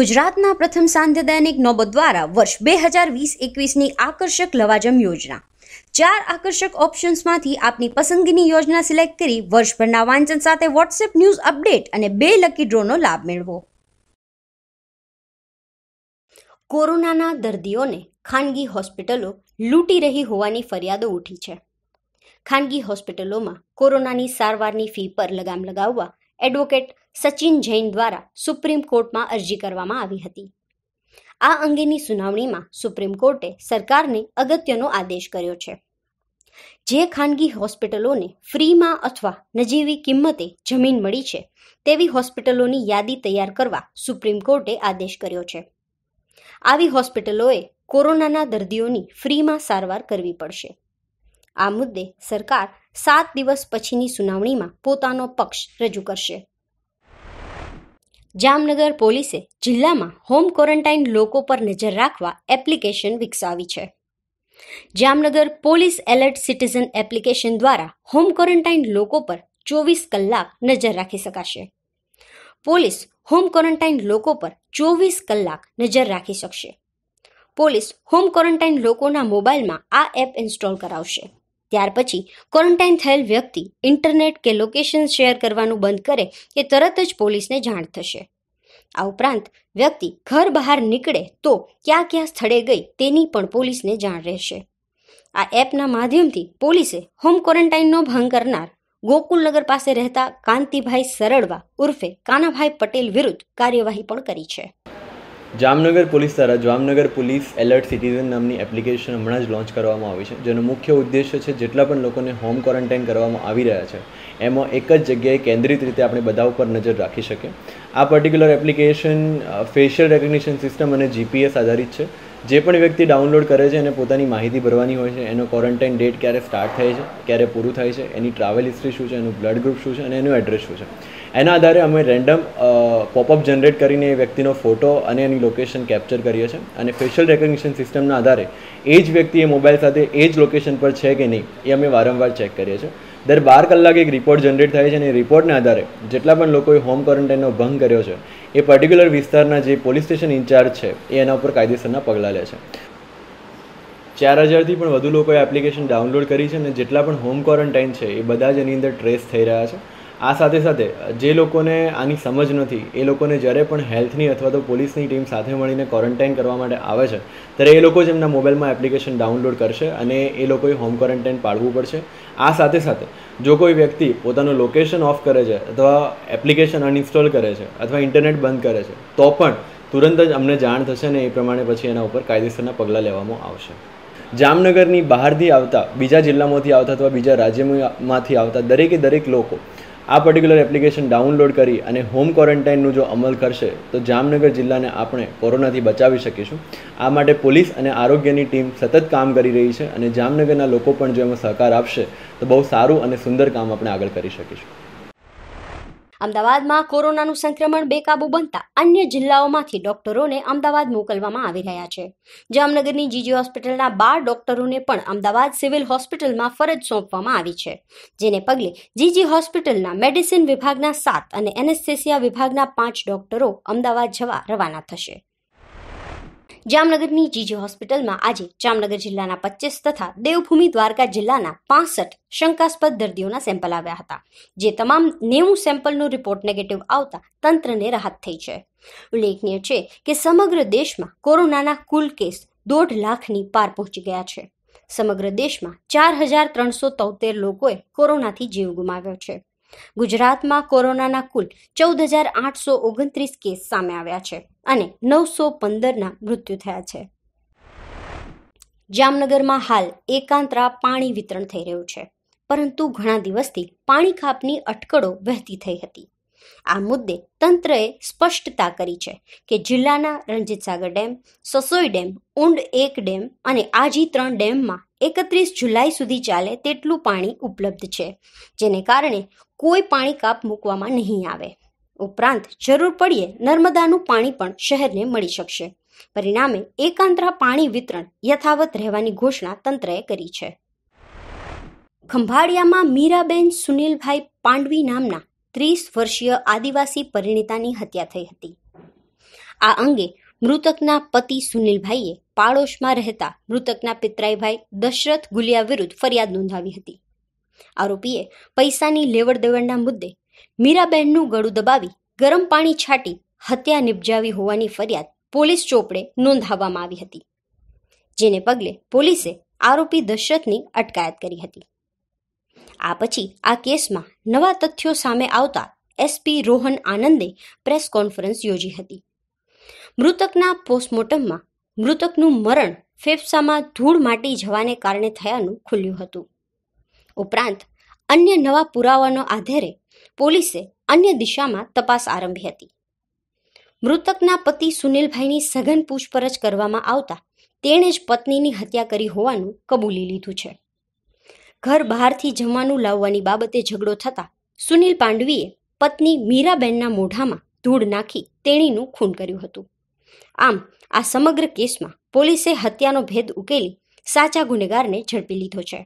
ગુજરાતના પ્રથમ સાંધ્ય દૈનિક નોબત દ્વારા વર્ષ બે હજાર વીસ એકવીસની આકર્ષક લવાજમ યોજના ચાર આકર્ષક ઓપ્શન્સમાંથી આપની પસંદગીની યોજના સિલેક્ટ કરી વર્ષભરના વાંચન સાથે વોટ્સએપ ન્યૂઝ અપડેટ અને બે લકી ડ્રોનો લાભ મેળવો કોરોનાના દર્દીઓને ખાનગી હોસ્પિટલો લૂંટી રહી હોવાની ફરિયાદો ઉઠી છે ખાનગી હોસ્પિટલોમાં કોરોનાની સારવારની ફી પર લગામ લગાવવા એડવોકેટ સચિન જૈન દ્વારા સુપ્રીમ કોર્ટમાં અરજી કરવામાં આવી હતી આ અંગેની સુનાવણીમાં સુપ્રીમ કોર્ટે સરકારને અગત્યનો આદેશ કર્યો છે જે ખાનગી હોસ્પિટલોને ફ્રીમાં અથવા નજીવી કિંમતે જમીન મળી છે તેવી હોસ્પિટલોની યાદી તૈયાર કરવા સુપ્રીમ કોર્ટે આદેશ કર્યો છે આવી હોસ્પિટલોએ કોરોનાના દર્દીઓની ફ્રીમાં સારવાર કરવી પડશે આ મુદ્દે સરકાર સાત દિવસ પછીની સુનાવણીમાં પોતાનો પક્ષ રજૂ કરશે જામનગર પોલીસે જિલ્લામાં હોમ ક્વોરન્ટાઇન લોકો પર નજર રાખવા એપ્લિકેશન વિકસાવી છે Jamnagar police alert citizen application દ્વારા હોમ ક્વોરન્ટાઇન લોકો પર ચોવીસ કલાક નજર રાખી શકાશે પોલીસ હોમ ક્વોરન્ટાઇન લોકો પર ચોવીસ કલાક નજર રાખી શકશે પોલીસ હોમ ક્વોરન્ટાઇન લોકોના મોબાઈલમાં આ એપ ઇન્સ્ટોલ કરાવશે ત્યાર પછી ક્વોરન્ટાઇન થયેલ વ્યક્તિ ઇન્ટરનેટ કે લોકેશન શેર કરવાનું બંધ કરે કે તરત જ પોલીસને જાણ થશે આ ઉપરાંત વ્યક્તિ ઘર બહાર નીકળે તો ક્યાં ક્યાં સ્થળે ગઈ તેની પણ પોલીસને જાણ રહેશે આ એપના માધ્યમથી પોલીસે હોમ ક્વોરન્ટાઇનનો ભંગ કરનાર ગોકુલનગર પાસે રહેતા કાંતિભાઈ સરળવા ઉર્ફે કાનાભાઈ પટેલ વિરુદ્ધ કાર્યવાહી પણ કરી છે જામનગર પોલીસ દ્વારા જામનગર પોલીસ એલર્ટ સિટીઝન નામની એપ્લિકેશન હમણાં જ લોન્ચ કરવામાં આવી છે જેનો મુખ્ય ઉદ્દેશ્ય છે જેટલા પણ લોકોને હોમ ક્વોરન્ટાઇન કરવામાં આવી રહ્યા છે એમાં એક જ જગ્યાએ કેન્દ્રિત રીતે આપણે બધા ઉપર નજર રાખી શકીએ આ particular application facial recognition system અને જીપીએસ આધારિત છે જે પણ વ્યક્તિ ડાઉનલોડ કરે છે અને પોતાની માહિતી ભરવાની હોય છે એનો ક્વોરન્ટાઇન ડેટ ક્યારે સ્ટાર્ટ થાય છે ક્યારે પૂરું થાય છે એની ટ્રાવેલ હિસ્ટ્રી શું છે એનું બ્લડ ગ્રુપ શું છે અને એનું એડ્રેસ શું છે એના આધારે અમે રેન્ડમ પોપઅપ જનરેટ કરીને એ વ્યક્તિનો ફોટો અને એની લોકેશન કેપ્ચર કરીએ છીએ અને ફેશિયલ રેકગ્નિશન સિસ્ટમના આધારે એ જ વ્યક્તિ એ મોબાઈલ સાથે એ જ લોકેશન પર છે કે નહીં એ અમે વારંવાર ચેક કરીએ છીએ દર બાર કલાક એક રિપોર્ટ જનરેટ થાય છે અને એ રિપોર્ટના આધારે જેટલા પણ લોકોએ હોમ ક્વોરન્ટાઇનનો ભંગ કર્યો છે એ પર્ટિક્યુલર વિસ્તારના જે પોલીસ સ્ટેશન ઇન્ચાર્જ છે એ એના ઉપર કાયદેસરના પગલાં લે છે ચાર હજારથી પણ વધુ લોકોએ એપ્લિકેશન ડાઉનલોડ કરી છે અને જેટલા પણ હોમ ક્વોરન્ટાઇન છે એ બધા જ એની અંદર ટ્રેસ થઈ રહ્યા છે આ સાથે સાથે જે લોકોને આની સમજ નથી એ લોકોને જ્યારે પણ હેલ્થની અથવા તો પોલીસની ટીમ સાથે મળીને ક્વોરન્ટાઇન કરવા માટે આવે છે ત્યારે એ લોકો જ એમના મોબાઈલમાં એપ્લિકેશન ડાઉનલોડ કરશે અને એ લોકોએ હોમ ક્વોરન્ટાઇન પાડવું પડશે આ સાથે સાથે જો કોઈ વ્યક્તિ પોતાનું લોકેશન ઓફ કરે છે અથવા એપ્લિકેશન અનઇન્સ્ટોલ કરે છે અથવા ઇન્ટરનેટ બંધ કરે છે તો પણ તુરંત જ અમને જાણ થશે ને એ પ્રમાણે પછી એના ઉપર કાયદેસરના પગલાં લેવામાં આવશે જામનગરની બહારથી આવતા બીજા જિલ્લામાંથી આવતા અથવા બીજા રાજ્યમાંથી આવતા દરેકે દરેક લોકો આ પર્ટિક્યુલર એપ્લિકેશન ડાઉનલોડ કરી અને હોમ ક્વોરન્ટાઇનનું જો અમલ કરશે તો જામનગર જિલ્લાને આપણે કોરોનાથી બચાવી શકીશું આ માટે પોલીસ અને આરોગ્યની ટીમ સતત કામ કરી રહી છે અને જામનગરના લોકો પણ જો એમાં સહકાર આપશે તો બહુ સારું અને સુંદર કામ આપણે આગળ કરી શકીશું અમદાવાદમાં કોરોનાનું સંક્રમણ બેકાબુ બનતા અન્ય જિલ્લાઓમાંથી ડોક્ટરોને અમદાવાદ મોકલવામાં આવી રહ્યા છે જામનગરની જીજી હોસ્પિટલના બાર ડોક્ટરોને પણ અમદાવાદ સિવિલ હોસ્પિટલમાં ફરજ સોંપવામાં આવી છે જેને પગલે જીજી હોસ્પિટલના મેડિસિન વિભાગના સાત અને એનેસ્થેસિયા વિભાગના પાંચ ડોક્ટરો અમદાવાદ જવા રવાના થશે જામનગરની જીજી હોસ્પિટલમાં આજે જામનગર જિલ્લાના પચીસ તથા દેવભૂમિ દ્વારકા જિલ્લાના પાસઠ શંકાસ્પદ દર્દીઓના સેમ્પલ આવ્યા હતા જે તમામ નેવું સેમ્પલનો રિપોર્ટ નેગેટિવ આવતા તંત્રને રાહત થઈ છે ઉલ્લેખનીય છે કે સમગ્ર દેશમાં કોરોનાના કુલ કેસ દોઢ લાખની પાર પહોંચી ગયા છે સમગ્ર દેશમાં ચાર હજાર ત્રણસો તોતેર લોકોએ કોરોનાથી જીવ ગુમાવ્યો છે ગુજરાતમાં કોરોનાના કુલ ચૌદ હજાર આઠસો ઓગણત્રીસ કેસ સામે આવ્યા છે અને નવસો પંદરના મૃત્યુ થયા છે જામનગરમાં હાલ એકાંતરા પાણી વિતરણ થઈ રહ્યું છે પરંતુ ઘણા દિવસથી પાણી ખાપની અટકળો વહેતી થઈ હતી આ મુદ્દે તંત્રએ સ્પષ્ટતા કરી છે કે જિલ્લાના રણજીતસાગર ડેમ સસોઈ ડેમ ઊંડ એક ડેમ અને આજી ત્રણ ડેમમાં એકત્રીસ જુલાઈ સુધી ચાલે તેટલું પાણી ઉપલબ્ધ છે જેને કારણે કોઈ પાણી કાપ મૂકવામાં નહીં આવે ઉપરાંત જરૂર પડીએ નર્મદાનું પાણી પણ શહેરને મળી શકશે પરિણામે એકાંતરા પાણી વિતરણ યથાવત રહેવાની ઘોષણા તંત્રએ કરી છે ખંભાળિયામાં મીરાબેન સુનિલભાઈ પાંડવી નામના ત્રીસ વર્ષીય આદિવાસી પરિણીતાની હત્યા થઈ હતી આ અંગે મૃતકના પતિ સુનિલભાઈએ પાડોશમાં રહેતા મૃતકના પિતરાઈભાઈ દશરથ ગુલિયા વિરુદ્ધ ફરિયાદ નોંધાવી હતી આરોપીએ પૈસાની લેવડ દેવડના મુદ્દે મીરાબહેનનું ગળું દબાવી ગરમ પાણી છાંટી હત્યા નિપજાવી હોવાની ફરિયાદ પોલીસ ચોપડે નોંધાવવામાં આવી હતી જેને પગલે પોલીસે આરોપી દશરથની અટકાયત કરી હતી આ પછી આ કેસમાં નવા તથ્યો સામે આવતા એસપી રોહન આનંદે પ્રેસ કોન્ફરન્સ યોજી હતી મૃતકના પોસ્ટમોર્ટમમાં મૃતકનું મરણ ફેફસામાં ધૂળ માટી જવાને કારણે થયાનું ખુલ્યું હતું ઉપરાંત અન્ય નવા પુરાવાનો આધારે પોલીસે અન્ય દિશામાં તપાસ આરંભી હતી મૃતકના પતિ સુનિલભાઈની સઘન પૂછપરછ કરવામાં આવતા તેણે જ પત્નીની હત્યા કરી હોવાનું કબૂલી લીધું છે ઘર બહારથી જમવાનું લાવવાની બાબતે ઝઘડો થતા સુનિલ પાંડવીએ પત્ની મીરાબેનના મોઢામાં ધૂળ નાખી તેણીનું ખૂન કર્યું હતું આમ આ સમગ્ર કેસમાં પોલીસે હત્યાનો ભેદ ઉકેલી સાચા ગુનેગારને ઝડપી લીધો છે